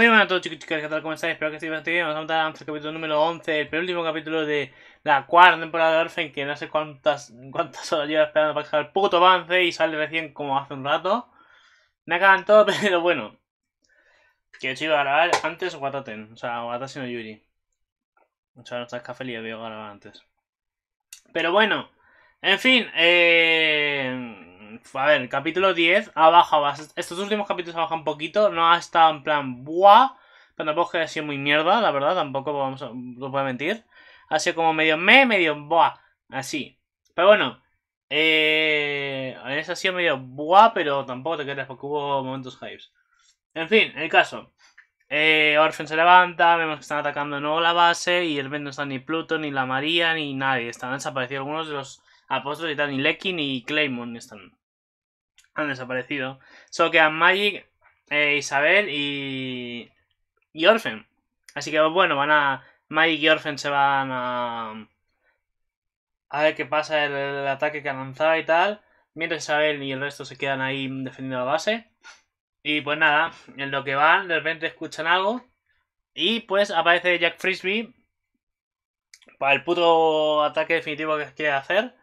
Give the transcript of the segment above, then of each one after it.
Muy buenas a todos chicos y chicas, ¿qué tal? ¿Cómo estáis? Espero que estéis bastante bien. Vamos a antes el capítulo número 11, el penúltimo capítulo de la cuarta temporada de Orphan, que no sé cuántas, cuántas horas lleva esperando para que salga el puto avance y sale recién como hace un rato. Me acaban todo, pero bueno. Que yo iba a grabar antes Wataten, o sea, Wataten o Yuri. O sea, no estás café y yo grabar antes. Pero bueno, en fin, eh a ver, capítulo 10 ha bajado, estos últimos capítulos han bajado un poquito, no ha estado en plan, ¡buah! Pero tampoco ha sido muy mierda, la verdad, tampoco vamos a, puedo mentir. Ha sido como medio me, medio buah, así. Pero bueno, eh, eso ha sido medio buah, pero tampoco te quedas porque hubo momentos hypes. En fin, el caso. Eh, se levanta, vemos que están atacando de nuevo la base y el mes no está ni Pluto, ni la María, ni nadie. Están desaparecidos algunos de los apóstoles y tal, ni Lecky ni Claymon están han desaparecido. Solo quedan Magic, eh, Isabel y, y Orphan. Así que bueno, van a... Magic y Orphan se van a... A ver qué pasa el, ataque que han lanzado y tal. Mientras Isabel y el resto se quedan ahí defendiendo la base. Y pues nada, en lo que van, de repente escuchan algo. Y pues aparece Jack Frisbee. Para el puto ataque definitivo que quiere hacer.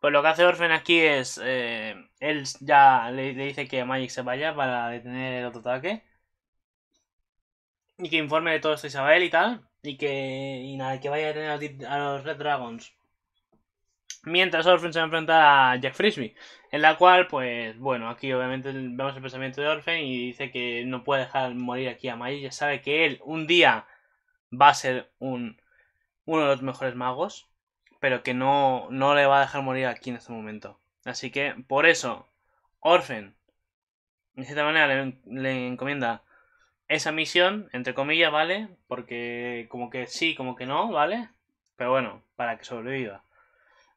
Pues lo que hace Orphan aquí es. Eh, él ya le, dice que Magic se vaya para detener el otro ataque. Y que informe de todo esto Isabel y tal. Y que, y nada, que vaya a detener a los Red Dragons mientras Orphan se enfrenta a Jack Frisbee, en la cual, pues bueno, aquí obviamente vemos el pensamiento de Orphan y dice que no puede dejar morir aquí a Magic, ya sabe que él un día va a ser uno de los mejores magos, pero que no, no le va a dejar morir aquí en este momento. Así que por eso, Orfen, de cierta manera, le, encomienda esa misión, entre comillas, ¿vale? Porque como que sí, como que no, ¿vale? Pero bueno, para que sobreviva.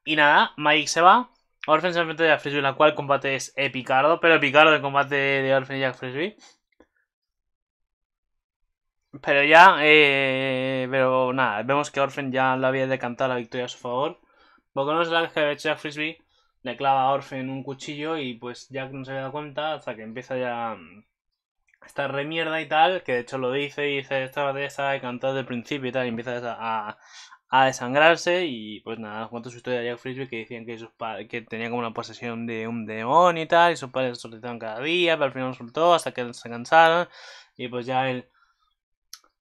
Y nada, Mike se va. Orfen se enfrenta a Frisbee, la cual combate es Epicardo, pero Epicardo el combate de Orfen y Jack Frisbee. Pero ya, eh, pero nada, vemos que Orfen ya lo había decantado la victoria a su favor. Porque no es la que había hecho Jack Frisbee le clava a en un cuchillo y pues Jack no se había dado cuenta hasta que empieza ya mm, a estar remierda y tal, que de hecho lo dice y dice esta de esa encantada desde principio y tal, y empieza a, a, desangrarse y pues nada, cuento su historia de Jack Frisbee que decían que sus que tenía como una posesión de un demonio y tal, y sus padres lo soltaron cada día, pero al final lo soltó hasta que se cansaron y pues ya él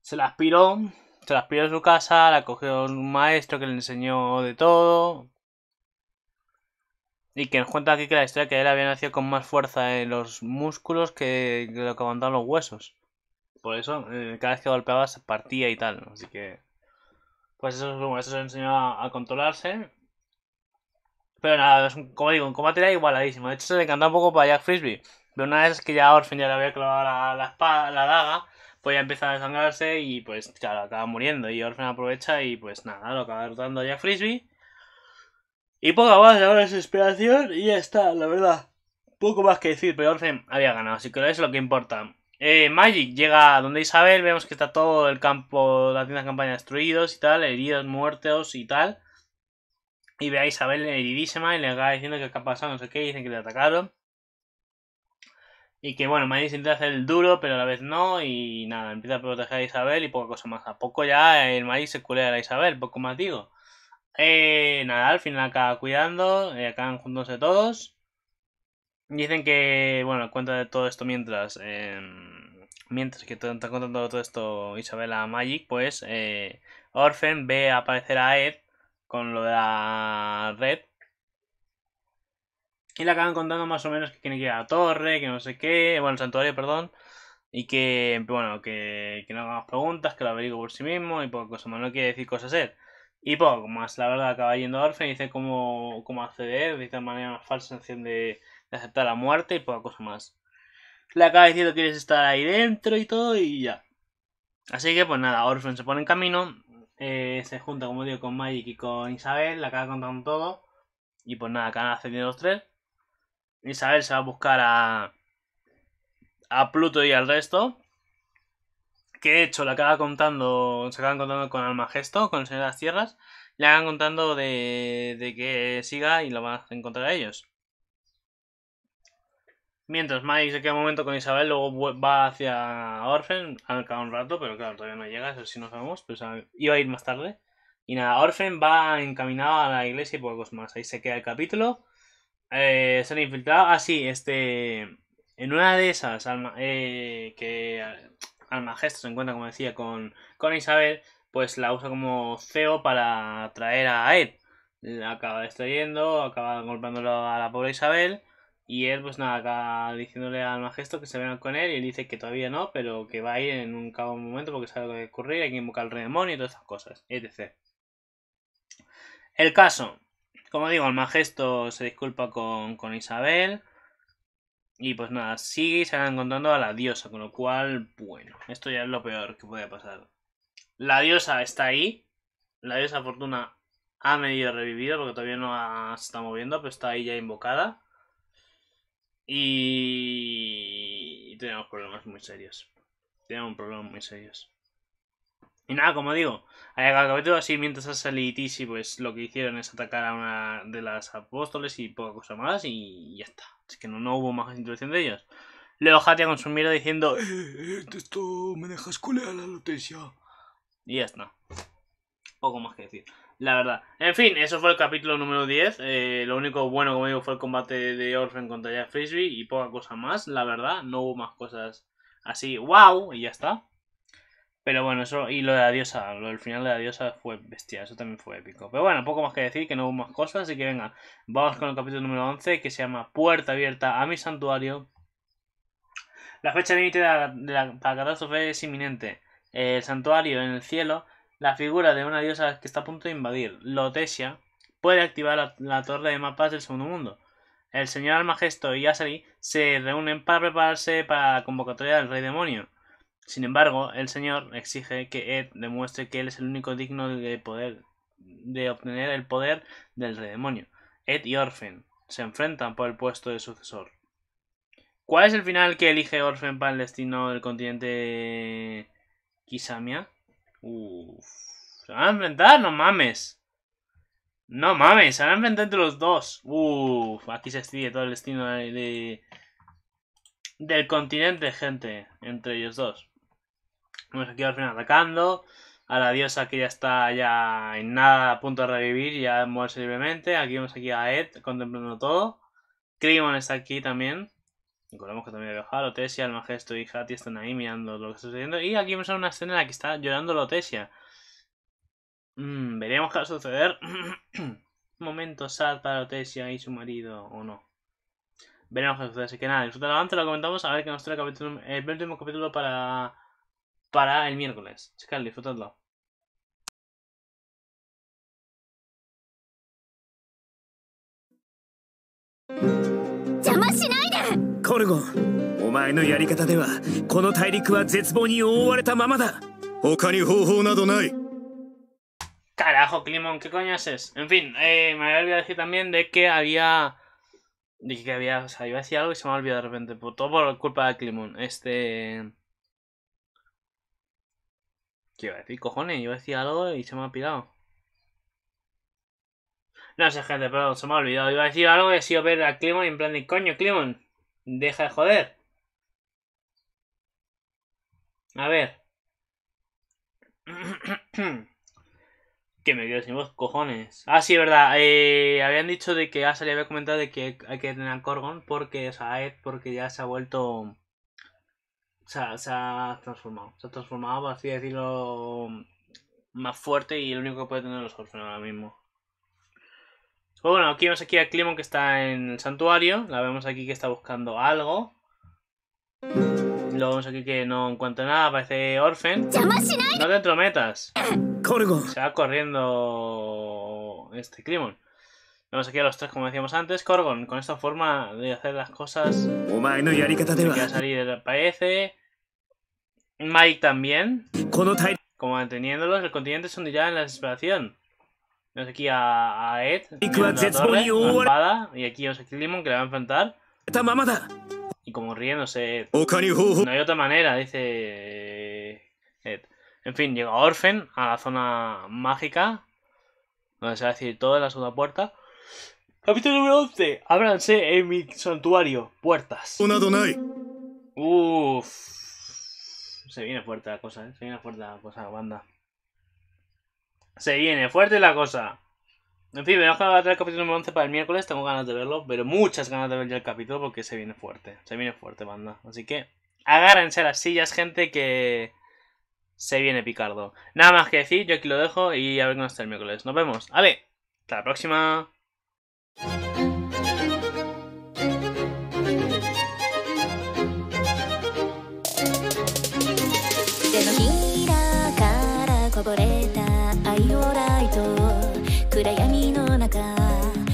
se la aspiró, se la aspiró a su casa, la cogió un maestro que le enseñó de todo, y que cuenta aquí que la historia que él había nacido con más fuerza en los músculos que lo que aguantaban los huesos. Por eso, eh, cada vez que golpeaba se partía y tal. Así que. Pues eso, eso se enseñó a, controlarse. Pero nada, es como digo, un combate era igualadísimo. De hecho, se le encantó un poco para Jack Frisbee. Pero una vez que ya Orphan ya le había clavado la, espada, la daga, pues ya empezaba a desangrarse y pues, claro, acaba muriendo. Y Orphan aprovecha y pues nada, lo acaba derrotando a Jack Frisbee. Y poco más, ahora es esperación y ya está, la verdad. Poco más que decir, pero Orfen había ganado, así que eso es lo que importa. Eh, Magic llega a donde Isabel, vemos que está todo el campo, la tienda de campaña destruidos y tal, heridos, muertos y tal. Y ve a Isabel heridísima y le acaba diciendo que qué ha pasado, no sé qué, dicen que le atacaron. Y que bueno, Magic intenta hacer el duro, pero a la vez no, y nada, empieza a proteger a Isabel y poca cosa más. A poco ya el Magic se culea a Isabel, poco más digo. Eh, nada, al final acaba cuidando, eh, acaban de todos. Dicen que, bueno, cuenta de todo esto mientras. Em, mientras que está contando todo esto Isabela Magic, pues eh, Orphan ve aparecer a Ed con lo de la red. Y le acaban contando más o menos que tiene que ir a la torre, que no sé qué, bueno, el santuario, perdón. Y que, bueno, que, que no hagamos preguntas, que lo averigüe por sí mismo y por cosa más. No quiere decir cosas Ed. Y poco más, la verdad, acaba yendo a y dice cómo, acceder, dice de manera más falsa, en de, aceptar la muerte y poca cosa más. Le acaba diciendo que quieres estar ahí dentro y todo y ya. Así que pues nada, Orfen se pone en camino, eh, se junta como digo con Magic y con Isabel, le acaba contando todo y pues nada, acaban accediendo los tres. Isabel se va a buscar a, a Pluto y al resto que de hecho la acaba contando, se acaban contando con Almagesto, con el Señor de las Tierras, le acaban contando de, de que siga y lo van a encontrar a ellos. Mientras Mike se queda un momento con Isabel, luego va hacia Orfen. al cabo un rato, pero claro, todavía no llega, eso sí no sabemos, Pues iba a ir más tarde. Y nada, Orfen va encaminado a la iglesia y pocos más. Ahí se queda el capítulo. Eh, se han infiltrado. Ah, sí, este. En una de esas, eh, que al Majesto se encuentra, como decía, con, con Isabel, pues la usa como CEO para traer a Ed. La acaba destruyendo, acaba golpeándolo a la pobre Isabel. Y Ed pues nada, acaba diciéndole al Majesto que se venga con él. Y él dice que todavía no, pero que va a ir en un cabo momento porque sabe lo que va a ocurrir. Hay que invocar al rey demonio y todas esas cosas, etc. El caso. Como digo, Al Majesto se disculpa con, con Isabel. Y pues nada, sigue y se van encontrando a la diosa, con lo cual, bueno, esto ya es lo peor que puede pasar. La diosa está ahí, la diosa Fortuna ha medio revivido porque todavía no se está moviendo, pero está ahí ya invocada. Y... y tenemos problemas muy serios. Tenemos problemas muy serios. Y nada, como digo, hay capítulo así mientras salido y pues lo que hicieron es atacar a una de las apóstoles y poca cosa más y ya está. Así que no, hubo más introducción de ellos. Luego Hatia con su diciendo, eh, eh esto me dejas culear la lotesia! Y ya está. Poco más que decir. La verdad. En fin, eso fue el capítulo número 10. Eh, lo único bueno, como digo, fue el combate de Orphan contra Jack Frisbee y poca cosa más. La verdad, no hubo más cosas así. ¡Wow! Y ya está. Pero bueno, eso y lo de la diosa, lo del final de la diosa fue bestia, eso también fue épico. Pero bueno, poco más que decir, que no hubo más cosas, así que venga, vamos con el capítulo número 11 que se llama Puerta abierta a mi santuario. La fecha límite de la, catástrofe es inminente. El santuario en el cielo, la figura de una diosa que está a punto de invadir, Lotesia, puede activar la, torre de mapas del segundo mundo. El señor Almagesto y Asari se reúnen para prepararse para la convocatoria del rey demonio sin embargo, el Señor exige que Ed demuestre que él es el único digno de poder de obtener el poder del rey demonio. Ed y Orfen se enfrentan por el puesto de sucesor. ¿Cuál es el final que elige Orfen para el destino del continente Kisamia? Uf. Se van a enfrentar, no mames. No mames, se van a enfrentar entre los dos. Uf, aquí se exige todo el destino de, del continente, gente, entre ellos dos. Vamos aquí al final atacando. A la diosa que ya está ya en nada a punto de revivir, y ya muerse libremente. Aquí vemos aquí a Ed contemplando todo. Crimon está aquí también. Recordemos que también viajar. Lotesia, el Majesto y Hati están ahí mirando lo que está sucediendo. Y aquí vemos una escena en la que está llorando Lotesia. Mmm, veremos qué va a suceder. Momento sad para Lotesia y su marido, o no. Veremos qué sucede. Así que nada, disfruta el lo comentamos, a ver qué nos trae capítulo, el último capítulo para para el miércoles. Chicas, disfrutadlo. Carajo, Climón, ¿qué coño es? En fin, eh, me había olvidado decir también de que había. Dije que había. O sea, iba a decir algo y se me ha olvidado de repente. todo por culpa de Climón. Este. ¿Qué iba a decir? Cojones, yo decir algo y se me ha pirado. No sé, gente, pero se me ha olvidado. Iba a decir algo y he sido ver a Clemon y en plan de coño, Clemon, deja de joder. A ver. que me quedo sin voz, cojones. Ah, sí, verdad. Eh, habían dicho de que Asa ah, le había comentado de que hay que tener a Corgon porque, o sea, porque ya se ha vuelto se ha, se ha transformado. Se ha transformado, por así decirlo, más fuerte y el único que puede tener los Orphans ahora mismo. Pues bueno, aquí vemos aquí a Clemon que está en el santuario. La vemos aquí que está buscando algo. Lo vemos aquí que no encuentra nada, Parece Orphan. ¡No te entrometas! Se va corriendo este Clemon. Vemos aquí a los tres, como decíamos antes. Corgon, con esta forma de hacer las cosas. Que va a salir, parece... Mike también. Como manteniéndolos, el continente son ya en la desesperación. Vemos aquí a, Ed, torre, y aquí a Limon que le va a enfrentar. Y como riéndose Ed. No hay otra manera, dice eh, Ed. En fin, llega Orphan a la zona mágica, donde se va a decir todo la segunda puerta. Capítulo número 11. Ábranse en mi santuario. Puertas. Uff se viene fuerte la cosa, ¿eh? Se viene fuerte la cosa, banda. Se viene fuerte la cosa. En fin, me voy a traer el capítulo número 11 para el miércoles. Tengo ganas de verlo, pero muchas ganas de ver ya el capítulo porque se viene fuerte. Se viene fuerte, banda. Así que agárrense a las sillas, gente, que se viene picardo. Nada más que decir, yo aquí lo dejo y a ver cómo está el miércoles. Nos vemos. Ale, hasta la próxima.